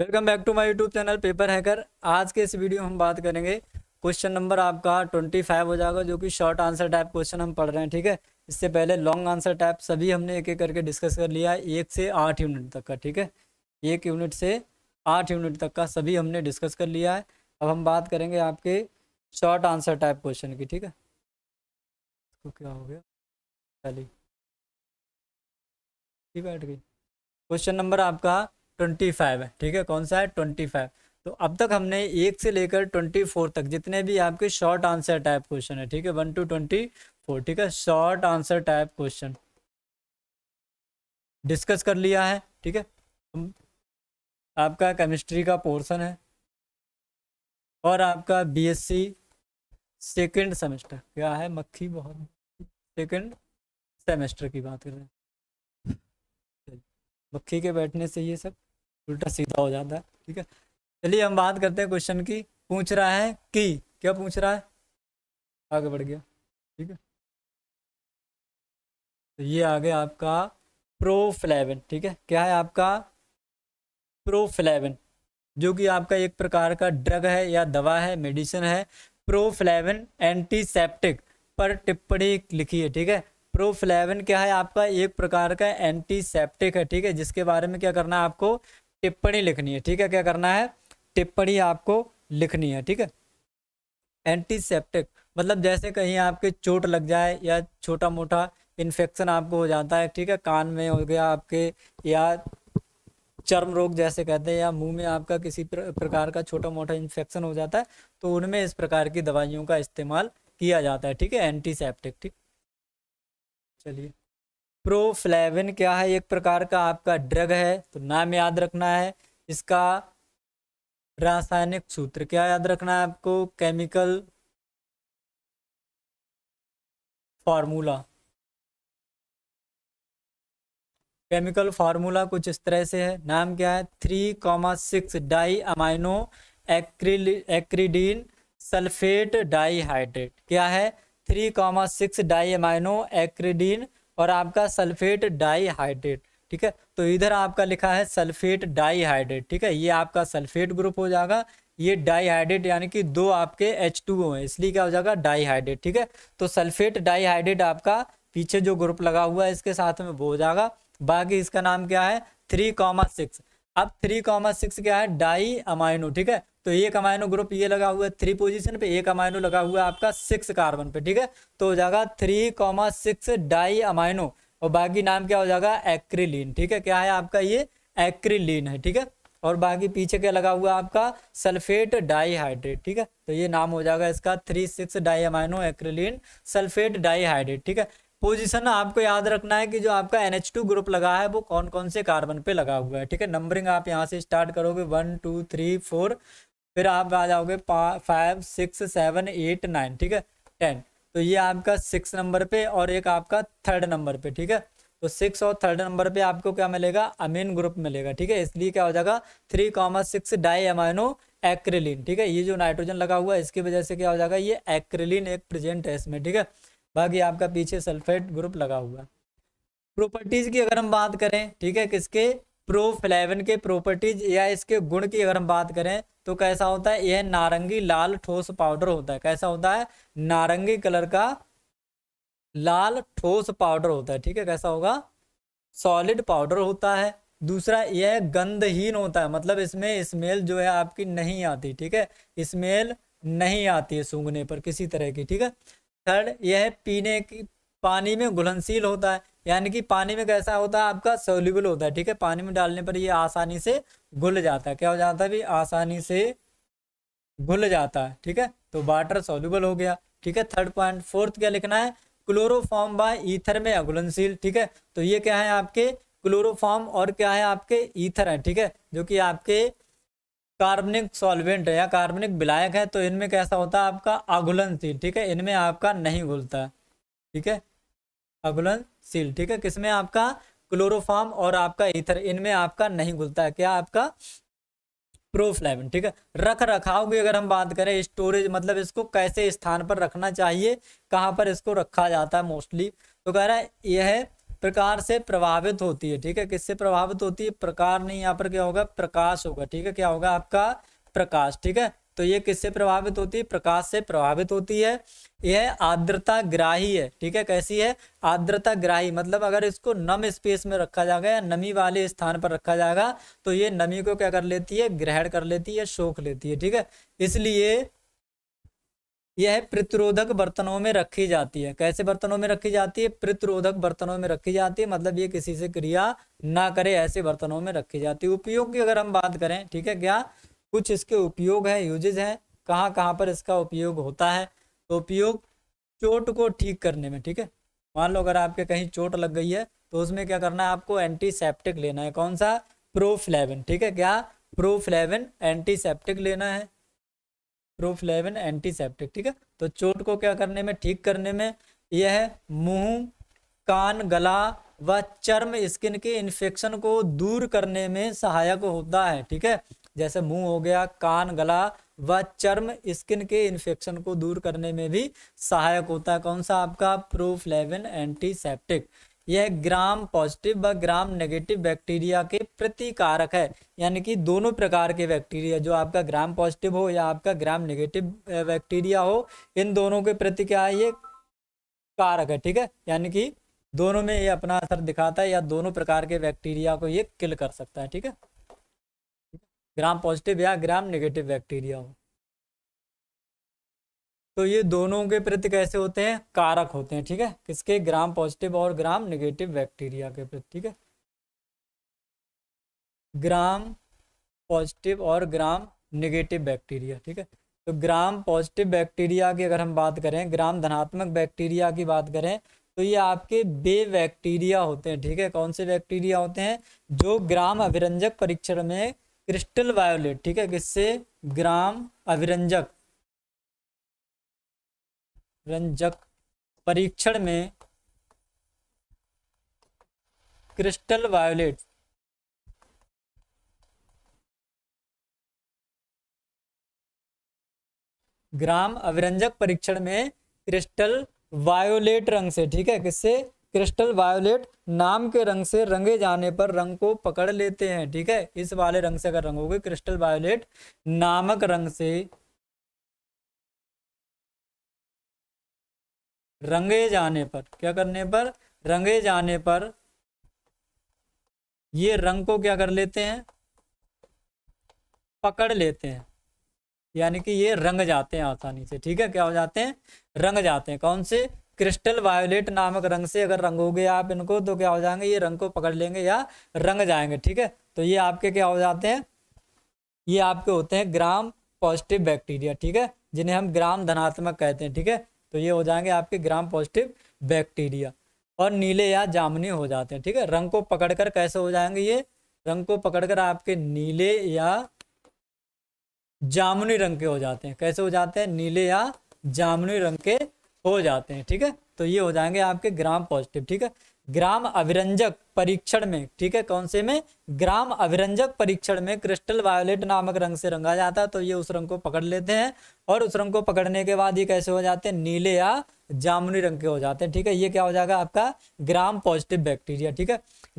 welcome back to my YouTube channel paper hacker आज के इस वीडियो में हम बात करेंगे क्वेश्चन नंबर आपका ट्वेंटी फाइव हो जाएगा जो कि शॉर्ट आंसर टाइप क्वेश्चन हम पढ़ रहे हैं ठीक है इससे पहले लॉन्ग आंसर टाइप सभी हमने एक एक करके डिस्कस कर लिया है एक से आठ यूनिट तक का ठीक है एक यूनिट से आठ यूनिट तक का सभी हमने डिस्कस कर लिया है अब हम बात करेंगे आपके शॉर्ट आंसर टाइप क्वेश्चन की ठीक है तो क्या हो गया चलिए बैठ गई क्वेश्चन नंबर आपका ट्वेंटी फाइव है ठीक है कौन सा है ट्वेंटी फाइव तो अब तक हमने एक से लेकर ट्वेंटी फोर तक जितने भी आपके शॉर्ट आंसर टाइप क्वेश्चन है ठीक है वन टू ट्वेंटी फोर ठीक है short answer type question discuss कर लिया है ठीक है आपका केमिस्ट्री का पोर्शन है और आपका B S C second semester क्या है मक्खी बहुत सेकेंड सेमेस्टर की बात कर रहे हैं मक्खी के बैठने से ये सब उल्टा सीधा हो जाता है ठीक है चलिए हम बात करते हैं क्वेश्चन की पूछ रहा है कि क्या पूछ रहा है आगे बढ़ गया ठीक है तो ये आ गया आपका प्रोफ्लेविन ठीक है क्या है आपका प्रोफ्लेविन जो कि आपका एक प्रकार का ड्रग है या दवा है मेडिसिन है प्रोफ्लेवन एंटीसेप्टिक पर टिप्पणी लिखी है ठीक है प्रोफ्लेवन क्या है आपका एक प्रकार का एंटीसेप्टिक है ठीक है जिसके बारे में क्या करना है आपको टिप्पणी लिखनी है ठीक है क्या करना है टिप्पणी आपको लिखनी है ठीक है एंटीसेप्टिक मतलब जैसे कहीं आपके चोट लग जाए या छोटा मोटा इन्फेक्शन आपको हो जाता है ठीक है कान में हो गया आपके या चर्म रोग जैसे कहते हैं या मुंह में आपका किसी प्रकार का छोटा मोटा इन्फेक्शन हो जाता है तो उनमें इस प्रकार की दवाइयों का इस्तेमाल किया जाता है ठीक है एंटीसेप्टिक ठीक चलिए प्रोफ्लेविन क्या है एक प्रकार का आपका ड्रग है तो नाम याद रखना है इसका रासायनिक सूत्र क्या याद रखना है आपको केमिकल फार्मूला केमिकल फार्मूला कुछ इस तरह से है नाम क्या है three comma six di amino acridine sulphate di क्या है three comma six di amino acridine और आपका सल्फेट डाईहाइड्रेट ठीक है तो इधर आपका लिखा है सल्फेट डाईहाइड्रेट ठीक है ये आपका सल्फेट ग्रुप हो जाएगा ये डाईहाइड्रेट यानी कि दो आपके एच टू हैं इसलिए क्या हो जाएगा डाईहाइड्रेट ठीक है तो सल्फेट डाईहाइड्रेट आपका पीछे जो ग्रुप लगा हुआ है इसके साथ में वो हो जाएगा बाकी इसका नाम क्या है थ्री कॉमा सिक्स अब थ्री कॉमा सिक्स क्या है डाई अमाइनो ठीक है तो एक अमाइनो ग्रुप ये लगा हुआ है थ्री पोजीशन पे एक अमाइनो लगा हुआ है आपका सिक्स कार्बन पे ठीक है तो हो जाएगा three comma six di amino और बाकी नाम क्या हो जाएगा एक्रिलीन ठीक है क्या है आपका ये एक्रिलीन है ठीक है और बाकी पीछे क्या लगा हुआ आपका सल्फेट डाईहाइड्रेट ठीक है तो ये नाम हो जाएगा इसका three six di amino acridine sulphate dihydrate ठीक है पोजीशन आपको याद रखना है कि जो आपका NH2 ग्रुप लगा है वो कौन कौन से कार्बन पे लगा हुआ है ठीक है नंबरिंग आप यहाँ से स्टार्ट करोगे वन टू थ्री फोर फिर आप आ जाओगे five six seven eight nine ठीक है टेन तो ये आपका सिक्स नंबर पे और एक आपका थर्ड नंबर पे ठीक है तो सिक्स और थर्ड नंबर पे आपको क्या मिलेगा अमीन ग्रुप मिलेगा ठीक है इसलिए क्या हो जाएगा three comma six di amino acridine ठीक है ये जो नाइट्रोजन लगा हुआ है इसकी वजह से क्या हो जाएगा ये एक्रिलीन एक प्रेजेंट है इसमें ठीक है बाकी आपका पीछे सल्फेट ग्रुप लगा हुआ है प्रॉपर्टीज की अगर हम बात करें ठीक है किसके प्रोफ्लेवन के प्रॉपर्टीज या इसके गुण की अगर हम बात करें तो कैसा होता है यह नारंगी लाल ठोस पाउडर होता है कैसा होता है नारंगी कलर का लाल ठोस पाउडर होता है ठीक है कैसा होगा सॉलिड पाउडर होता है दूसरा यह गंधहीन होता है मतलब इसमें स्मेल जो है आपकी नहीं आती ठीक है स्मेल नहीं आती है सूंघने पर किसी तरह की ठीक है थर्ड यह पीने की पानी में घुलनशील होता है यानी कि पानी में कैसा होता है आपका सोल्यूबल होता है ठीक है पानी में डालने पर ये आसानी से घुल जाता है क्या हो जाता है आसानी से घुल जाता है ठीक है तो वाटर सोल्यूबल हो गया ठीक है थर्ड पॉइंट फोर्थ क्या लिखना है क्लोरोफॉर्म बाय ईथर में अघुलनशील ठीक है तो ये क्या है आपके क्लोरोफॉर्म और क्या है आपके ईथर है ठीक है जो कि आपके कार्बनिक सॉल्वेंट है या कार्बनिक विलायक है तो इनमें कैसा होता है आपका अघुलनशील ठीक है इनमें आपका नहीं घुलता ठीक है अघुलनशील ठीक है किसमें आपका क्लोरोफार्म और आपका ईथर इनमें आपका नहीं घुलता है क्या आपका प्रोफ्लेवन ठीक है रख रखाव की अगर हम बात करें स्टोरेज मतलब इसको कैसे स्थान पर रखना चाहिए कहाँ पर इसको रखा जाता है मोस्टली तो कह रहा है यह प्रकार से प्रभावित होती है ठीक है किससे प्रभावित होती है प्रकार नहीं यहाँ पर क्या होगा प्रकाश होगा ठीक है क्या होगा आपका प्रकाश ठीक है तो ये किससे प्रभावित होती है प्रकाश से प्रभावित होती है यह आर्द्रता ग्राही है ठीक है कैसी है आर्द्रता ग्राही मतलब अगर इसको नम स्पेस में रखा जाएगा या नमी वाले स्थान पर रखा जाएगा तो ये नमी को क्या कर लेती है ग्रहण कर लेती है सोख लेती है ठीक है इसलिए यह प्रतिरोधक बर्तनों में रखी जाती है कैसे बर्तनों में रखी जाती है प्रतिरोधक बर्तनों में रखी जाती है मतलब ये किसी से क्रिया ना करे ऐसे बर्तनों में रखी जाती है उपयोग की अगर हम बात करें ठीक है क्या कुछ इसके उपयोग हैं यूजेज हैं कहाँ कहाँ पर इसका उपयोग होता है तो उपयोग चोट को ठीक करने में ठीक है मान लो अगर आपके कहीं चोट लग गई है तो उसमें क्या करना है आपको एंटीसेप्टिक लेना है कौन सा प्रोफ्लेवन ठीक है क्या प्रोफ्लेवन एंटीसेप्टिक लेना है प्रोफ्लेवन एंटीसेप्टिक ठीक है तो चोट को क्या करने में ठीक करने में यह है मुंह कान गला व चर्म स्किन के इन्फेक्शन को दूर करने में सहायक होता है ठीक है जैसे मुंह हो गया कान गला व चर्म स्किन के इन्फेक्शन को दूर करने में भी सहायक होता है कौन सा आपका प्रूफ लेवन एंटीसेप्टिक यह ग्राम पॉजिटिव व ग्राम नेगेटिव बैक्टीरिया के प्रतिकारक है यानी कि दोनों प्रकार के बैक्टीरिया जो आपका ग्राम पॉजिटिव हो या आपका ग्राम नेगेटिव बैक्टीरिया हो इन दोनों के प्रति क्या है ये कारक है ठीक है यानी कि दोनों में ये अपना असर दिखाता है या दोनों प्रकार के बैक्टीरिया को ये किल कर सकता है ठीक है ग्राम पॉजिटिव या ग्राम नेगेटिव बैक्टीरिया हो तो ये दोनों के प्रति कैसे होते हैं कारक होते हैं ठीक है किसके ग्राम पॉजिटिव और ग्राम नेगेटिव बैक्टीरिया के प्रति ठीक है ग्राम पॉजिटिव और ग्राम नेगेटिव बैक्टीरिया ठीक है तो ग्राम पॉजिटिव बैक्टीरिया की अगर हम बात करें ग्राम धनात्मक बैक्टीरिया की बात करें तो ये आपके बे बैक्टीरिया होते हैं ठीक है कौन से बैक्टीरिया होते हैं जो ग्राम अभिरंजक परीक्षण में क्रिस्टल वायोलेट ठीक है किससे ग्राम अभिरंजक रंजक परीक्षण में क्रिस्टल वायोलेट ग्राम अभिरंजक परीक्षण में क्रिस्टल वायोलेट रंग से ठीक है किससे क्रिस्टल वायोलेट नाम के रंग से रंगे जाने पर रंग को पकड़ लेते हैं ठीक है इस वाले रंग से अगर रंगोगे क्रिस्टल वायोलेट नामक रंग से रंगे जाने पर क्या करने पर रंगे जाने पर ये रंग को क्या कर लेते हैं पकड़ लेते हैं यानी कि ये रंग जाते हैं आसानी से ठीक है क्या हो जाते हैं रंग जाते हैं कौन से क्रिस्टल वायोलेट नामक रंग से अगर रंगोगे आप इनको तो क्या हो जाएंगे ये रंग को पकड़ लेंगे या रंग जाएंगे ठीक है तो ये आपके क्या हो जाते हैं ये आपके होते हैं ग्राम पॉजिटिव बैक्टीरिया ठीक है जिन्हें हम ग्राम धनात्मक कहते हैं ठीक है तो ये हो जाएंगे आपके ग्राम पॉजिटिव बैक्टीरिया और नीले या जामुनी हो जाते हैं ठीक है रंग को पकड़कर कैसे हो जाएंगे ये रंग को पकड़कर आपके नीले या जामुनी रंग के हो जाते हैं कैसे हो जाते हैं नीले या जामुनी रंग के हो जाते हैं ठीक है तो ये हो जाएंगे आपके ग्राम पॉजिटिव ठीक है ग्राम अभिरंजक परीक्षण में ठीक है कौन से में ग्राम अभिरंजक परीक्षण में क्रिस्टल वायोलेट नामक रंग से रंगा जाता है तो ये उस रंग को पकड़ लेते हैं और उस रंग को पकड़ने के बाद ये कैसे हो जाते हैं नीले या जामुनी रंग के हो जाते हैं ठीक है ये क्या हो जाएगा आपका ग्राम पॉजिटिव बैक्टीरिया ठीक है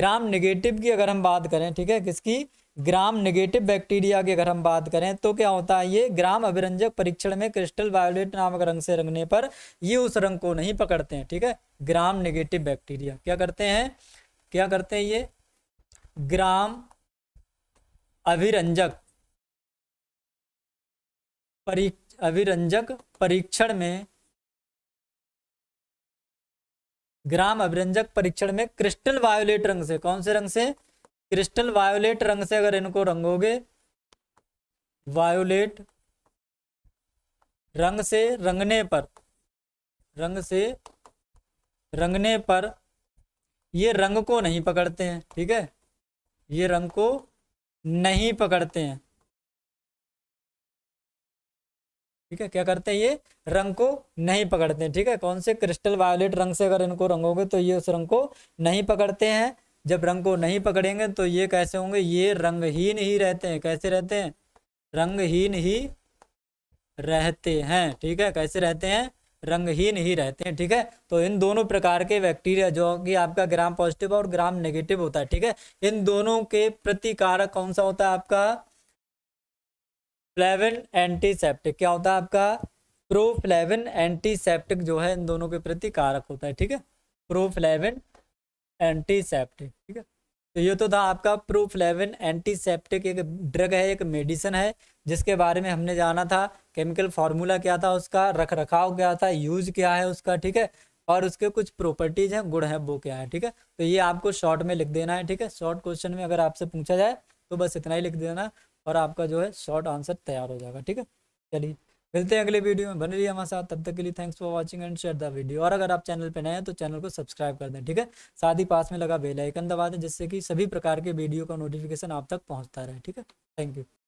ग्राम निगेटिव की अगर हम बात करें ठीक है किसकी ग्राम नेगेटिव बैक्टीरिया की अगर हम बात करें तो क्या होता है ये ग्राम अभिरंजक परीक्षण में क्रिस्टल वायोलेट नामक रंग से रंगने पर ये उस रंग को नहीं पकड़ते हैं ठीक है ग्राम नेगेटिव बैक्टीरिया क्या करते हैं क्या करते हैं ये ग्राम अभिरंजक परीक्ष अभिरंजक परीक्षण में ग्राम अभिरंजक परीक्षण में क्रिस्टल वायोलेट रंग से कौन से रंग से क्रिस्टल वायोलेट रंग से अगर इनको रंगोगे वायोलेट रंग से रंगने पर रंग से रंगने पर ये रंग को नहीं पकड़ते हैं ठीक है ये रंग को नहीं पकड़ते हैं ठीक है क्या करते हैं ये रंग को नहीं पकड़ते हैं ठीक है कौन से क्रिस्टल वायोलेट रंग से अगर इनको रंगोगे तो ये उस रंग को नहीं पकड़ते हैं जब रंग को नहीं पकड़ेंगे तो ये कैसे होंगे ये रंगहीन ही रहते हैं कैसे रहते हैं रंगहीन ही रहते हैं ठीक है कैसे रहते हैं रंगहीन ही रहते हैं ठीक है तो इन दोनों प्रकार के बैक्टीरिया जो कि आपका ग्राम पॉजिटिव और ग्राम नेगेटिव होता है ठीक है इन दोनों के प्रतिकारक कौन सा होता है आपका फ्लेवन एंटीसेप्टिक क्या होता है आपका प्रोफ्लेवन एंटीसेप्टिक जो है इन दोनों के प्रतिकारक होता है ठीक है प्रोफ्लेवन एंटीसेप्टिक ठीक है तो ये तो था आपका प्रूफ लेवन एंटीसेप्टिक एक ड्रग है एक मेडिसिन है जिसके बारे में हमने जाना था केमिकल फार्मूला क्या था उसका रख रखाव क्या था यूज क्या है उसका ठीक है और उसके कुछ प्रॉपर्टीज हैं गुण हैं वो क्या है ठीक है तो ये आपको शॉर्ट में लिख देना है ठीक है शॉर्ट क्वेश्चन में अगर आपसे पूछा जाए तो बस इतना ही लिख देना और आपका जो है शॉर्ट आंसर तैयार हो जाएगा ठीक है चलिए मिलते हैं अगले वीडियो में बने रहिए हमारे साथ तब तक के लिए thanks for watching and share the video और अगर आप चैनल पर नए हैं तो चैनल को सब्सक्राइब कर दें ठीक है साथ ही पास में लगा बेल आइकन दबा दें जिससे कि सभी प्रकार के वीडियो का नोटिफिकेशन आप तक पहुंचता रहे ठीक है थैंक यू